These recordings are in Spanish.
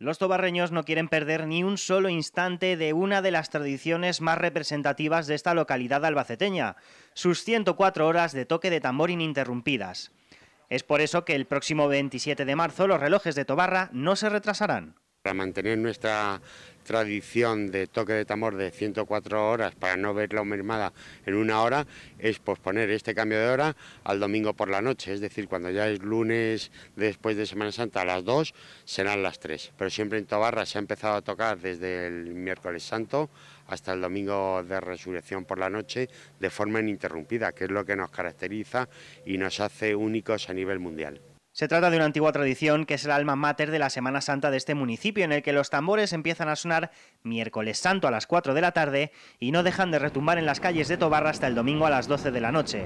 Los tobarreños no quieren perder ni un solo instante de una de las tradiciones más representativas de esta localidad albaceteña, sus 104 horas de toque de tambor ininterrumpidas. Es por eso que el próximo 27 de marzo los relojes de Tobarra no se retrasarán. Para mantener nuestra tradición de toque de tamor de 104 horas para no la mermada en una hora es posponer este cambio de hora al domingo por la noche, es decir, cuando ya es lunes después de Semana Santa a las 2 serán las 3, pero siempre en Tobarra se ha empezado a tocar desde el miércoles santo hasta el domingo de resurrección por la noche de forma ininterrumpida, que es lo que nos caracteriza y nos hace únicos a nivel mundial. Se trata de una antigua tradición que es el alma mater de la Semana Santa de este municipio, en el que los tambores empiezan a sonar miércoles santo a las 4 de la tarde y no dejan de retumbar en las calles de Tobarra hasta el domingo a las 12 de la noche.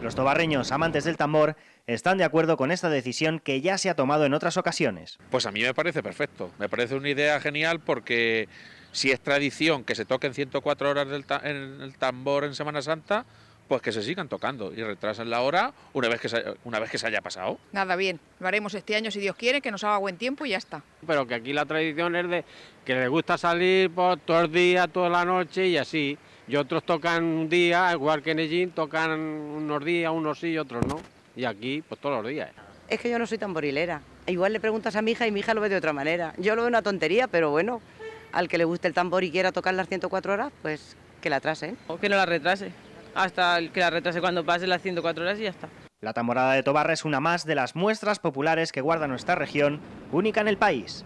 Los tobarreños amantes del tambor están de acuerdo con esta decisión que ya se ha tomado en otras ocasiones. Pues a mí me parece perfecto, me parece una idea genial porque si es tradición que se toquen 104 horas en el tambor en Semana Santa, pues que se sigan tocando y retrasen la hora una vez que se, una vez que se haya pasado. Nada, bien, lo haremos este año si Dios quiere, que nos haga buen tiempo y ya está. Pero que aquí la tradición es de que le gusta salir por pues, todos el día, toda la noche y así. Y otros tocan un día, igual que en tocan unos días, unos sí y otros no. Y aquí, pues todos los días. Es que yo no soy tamborilera. Igual le preguntas a mi hija y mi hija lo ve de otra manera. Yo lo veo una tontería, pero bueno, al que le guste el tambor y quiera tocar las 104 horas, pues que la atrase. O que no la retrase hasta que la retrase cuando pase las 104 horas y ya está. La tamborada de Tobarra es una más de las muestras populares que guarda nuestra región, única en el país.